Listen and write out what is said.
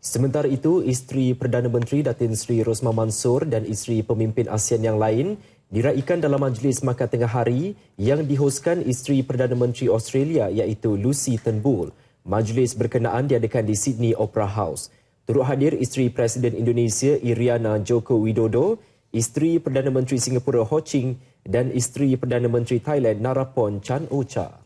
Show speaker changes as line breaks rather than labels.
Sementara itu, isteri Perdana Menteri Datin Sri Rosmah Mansur dan isteri pemimpin ASEAN yang lain diraikan dalam majlis makan tengah hari yang dihoskan isteri Perdana Menteri Australia iaitu Lucy Turnbull. Majlis berkenaan diadakan di Sydney Opera House. Turut hadir isteri Presiden Indonesia Iriana Joko Widodo, isteri Perdana Menteri Singapura Ho Ching dan isteri Perdana Menteri Thailand Narapon Chan Ocha.